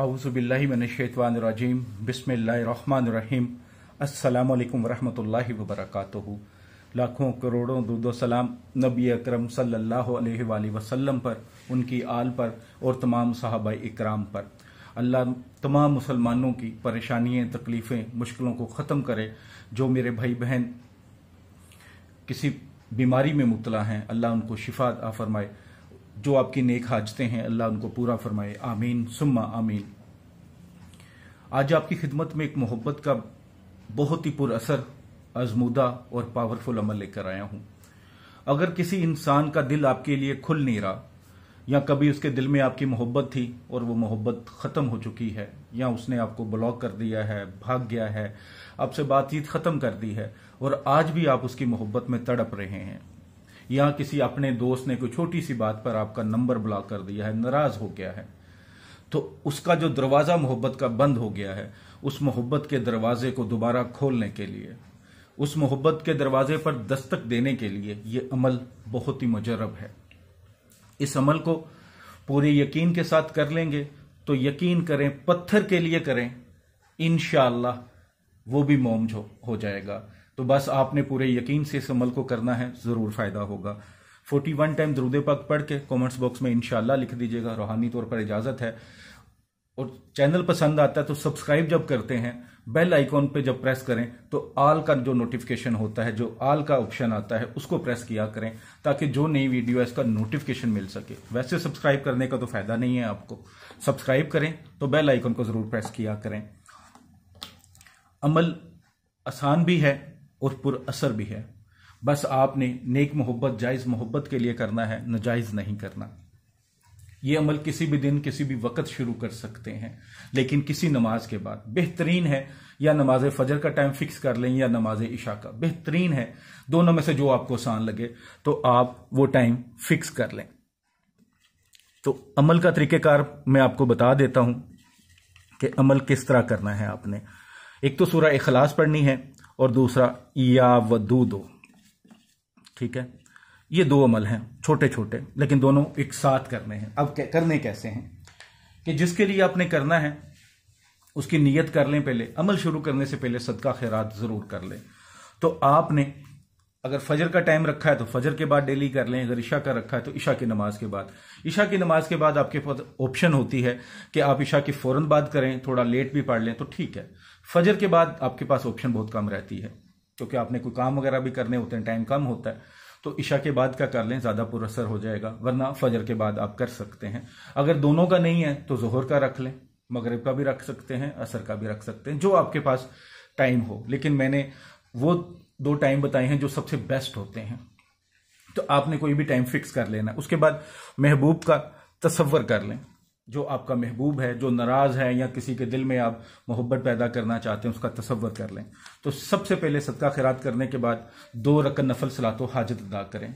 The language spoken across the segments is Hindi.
अज़ुबिल्लाशैतवानरजीम बिसमीम अल्लाम वरहमल वक् लाखों करोड़ों दुद सलाम नबी अक्रम सल्ला वसलम पर उनकी आल पर और तमाम साहब इकराम पर अल्लाह तमाम मुसलमानों की परेशानियाँ तकलीफ़ें मुश्किलों को ख़त्म करे जो मेरे भाई बहन किसी बीमारी में मुबला हैं अल्लाह उनको शिफात आफरमाए जो आपकी नेक हाजते हैं अल्लाह उनको पूरा फरमाए आमीन सुम्मा आमीन आज आपकी खिदमत में एक मोहब्बत का बहुत ही पुरअसर आजमूदा और पावरफुल अमल लेकर आया हूं अगर किसी इंसान का दिल आपके लिए खुल नहीं रहा या कभी उसके दिल में आपकी मोहब्बत थी और वो मोहब्बत ख़त्म हो चुकी है या उसने आपको ब्लॉक कर दिया है भाग गया है आपसे बातचीत ख़त्म कर दी है और आज भी आप उसकी मोहब्बत में तड़प रहे हैं या किसी अपने दोस्त ने कोई छोटी सी बात पर आपका नंबर ब्लॉक कर दिया है नाराज हो गया है तो उसका जो दरवाज़ा मोहब्बत का बंद हो गया है उस मोहब्बत के दरवाजे को दोबारा खोलने के लिए उस मोहब्बत के दरवाजे पर दस्तक देने के लिए यह अमल बहुत ही मुजरब है इस अमल को पूरे यकीन के साथ कर लेंगे तो यकीन करें पत्थर के लिए करें इनशाला वो भी मोम हो जाएगा तो बस आपने पूरे यकीन से इस अमल को करना है ज़रूर फ़ायदा होगा फोर्टी वन टाइम दरूद पाक पढ़ के कॉमेंट्स बॉक्स में इनशाला लिख दीजिएगा रूहानी तौर पर इजाज़त है और चैनल पसंद आता है तो सब्सक्राइब जब करते हैं बेल आइकॉन पे जब प्रेस करें तो आल का जो नोटिफिकेशन होता है जो आल का ऑप्शन आता है उसको प्रेस किया करें ताकि जो नई वीडियो है इसका नोटिफिकेशन मिल सके वैसे सब्सक्राइब करने का तो फायदा नहीं है आपको सब्सक्राइब करें तो बेल आइकॉन को जरूर प्रेस किया करें अमल आसान भी है और पुर असर भी है बस आपने नेक मोहब्बत जायज़ मोहब्बत के लिए करना है नाजायज़ नहीं करना ये अमल किसी भी दिन किसी भी वक्त शुरू कर सकते हैं लेकिन किसी नमाज के बाद बेहतरीन है या नमाज फजर का टाइम फिक्स कर लें या नमाज इशा का बेहतरीन है दोनों में से जो आपको आसान लगे तो आप वो टाइम फिक्स कर लें तो अमल का तरीक़ेकार मैं आपको बता देता हूं कि अमल किस तरह करना है आपने एक तो सूर्य इखलास पढ़नी है और दूसरा या व दू दो ठीक है ये दो अमल हैं छोटे छोटे लेकिन दोनों एक साथ करने हैं अब करने कैसे हैं कि जिसके लिए आपने करना है उसकी नीयत कर लें पहले अमल शुरू करने से पहले सदका खैरात ज़रूर कर लें तो आपने अगर फजर का टाइम रखा है तो फजर के बाद डेली कर लें अगर ईशा का रखा है तो ईशा की नमाज के बाद ईशा की नमाज के बाद आपके पास ऑप्शन होती है कि आप ईशा की फ़ौरन बाद करें थोड़ा लेट भी पढ़ लें तो ठीक है फजर के बाद आपके पास ऑप्शन बहुत कम रहती है क्योंकि आपने कोई काम वगैरह भी करने होते हैं टाइम कम होता है तो ईशा के बाद का कर लें ज़्यादा पुरअसर हो जाएगा वरना फजर के बाद आप कर सकते हैं अगर दोनों का नहीं है तो जोहर का रख लें मगरब का भी रख सकते हैं असर का भी रख सकते हैं जो आपके पास टाइम हो लेकिन मैंने वो दो टाइम बताए हैं जो सबसे बेस्ट होते हैं तो आपने कोई भी टाइम फिक्स कर लेना उसके बाद महबूब का तस्वर कर लें जो आपका महबूब है जो नाराज़ है या किसी के दिल में आप मोहब्बत पैदा करना चाहते हैं उसका तस्वर कर लें तो सबसे पहले सदका खैरात करने के बाद दो रकन नफल सलातो हाजत अदा करें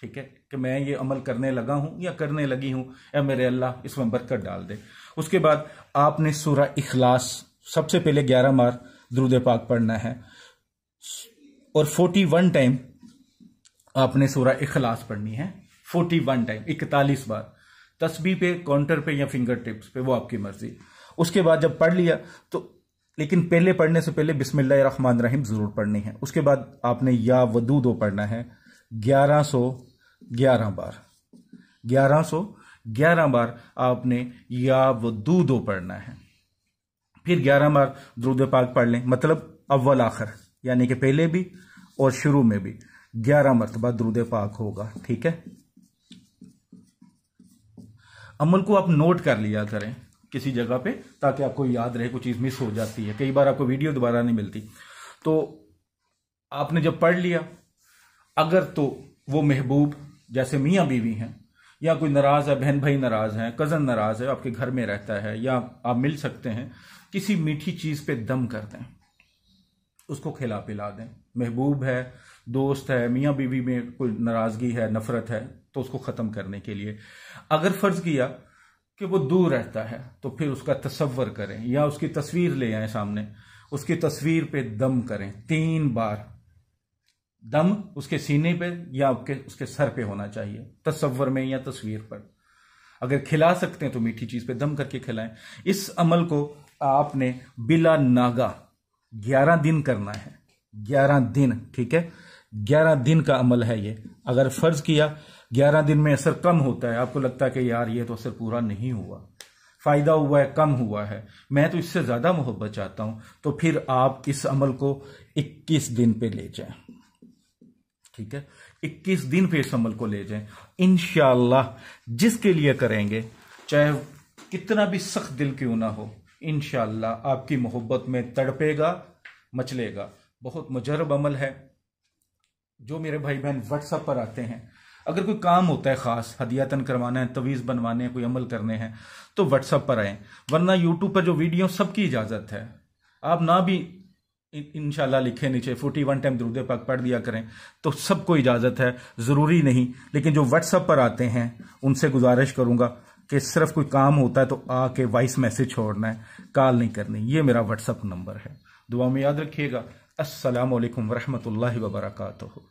ठीक है कि मैं ये अमल करने लगा हूँ या करने लगी हूँ या मेरे अल्लाह इसमें बरकत डाल दे उसके बाद आपने सूरा इखलास सबसे पहले ग्यारह मार द्रुद पाक पढ़ना है और फोर्टी वन टाइम आपने सूरा इखलास पढ़नी है फोर्टी वन टाइम इकतालीस बार तस्बी पे काउंटर पे या फिंगर टिप्स पे वो आपकी मर्जी उसके बाद जब पढ़ लिया तो लेकिन पहले पढ़ने से पहले बिस्मिल्लाहमान रहीम जरूर पढ़नी है उसके बाद आपने या दो पढ़ना है ग्यारह सौ ग्यारह बार ग्यारह सौ ग्यारह बार आपने या दो पढ़ना है फिर ग्यारह बार द्रुद पाक पढ़ लें मतलब अव्वल आखिर यानी कि पहले भी और शुरू में भी ग्यारह मरतबा द्रुद पाक होगा ठीक है अमल को आप नोट कर लिया करें किसी जगह पे ताकि आपको याद रहे कोई चीज़ मिस हो जाती है कई बार आपको वीडियो दोबारा नहीं मिलती तो आपने जब पढ़ लिया अगर तो वो महबूब जैसे मियाँ बीवी हैं या कोई नाराज़ है बहन भाई नाराज़ है कज़न नाराज़ है आपके घर में रहता है या आप मिल सकते हैं किसी मीठी चीज़ पे दम कर दें उसको खिला पिला दें महबूब है दोस्त है मियाँ बीवी में कोई नाराजगी है नफरत है तो उसको ख़त्म करने के लिए अगर फ़र्ज़ किया कि वो दूर रहता है तो फिर उसका तस्वर करें या उसकी तस्वीर ले आए सामने उसकी तस्वीर पे दम करें तीन बार दम उसके सीने पे या उसके उसके सर पे होना चाहिए तस्वर में या तस्वीर पर अगर खिला सकते हैं तो मीठी चीज़ पे दम करके खिलाएं इस अमल को आपने बिला नागा ग्यारह दिन करना है ग्यारह दिन ठीक है ग्यारह दिन का अमल है ये अगर फर्ज किया ग्यारह दिन में असर कम होता है आपको लगता है कि यार ये तो असर पूरा नहीं हुआ फ़ायदा हुआ है कम हुआ है मैं तो इससे ज़्यादा मोहब्बत चाहता हूँ तो फिर आप इस अमल को 21 दिन पे ले जाएं ठीक है 21 दिन पे इस अमल को ले जाएं इन जिसके लिए करेंगे चाहे कितना भी सख्त दिल क्यों ना हो इन आपकी मोहब्बत में तड़पेगा मचलेगा बहुत मजरब अमल है जो मेरे भाई बहन व्हाट्सएप पर आते हैं अगर कोई काम होता है ख़ास हदियातन करवाना है तवीज़ बनवाने हैं कोई अमल करने हैं तो व्हाट्सएप पर आएँ वरना यूट्यूब पर जो वीडियो सबकी इजाज़त है आप ना भी इन लिखे नीचे फोर्टी वन टाइम दरुद पाक पढ़ दिया करें तो सबको इजाज़त है ज़रूरी नहीं लेकिन जो व्हाट्सअप पर आते हैं उनसे गुजारिश करूँगा कि सिर्फ कोई काम होता है तो आके वॉइस मैसेज छोड़ना है कॉल नहीं करनी ये मेरा व्हाट्सअप नंबर है दुआ में याद रखिएगा असलकम वरहमल वबरकू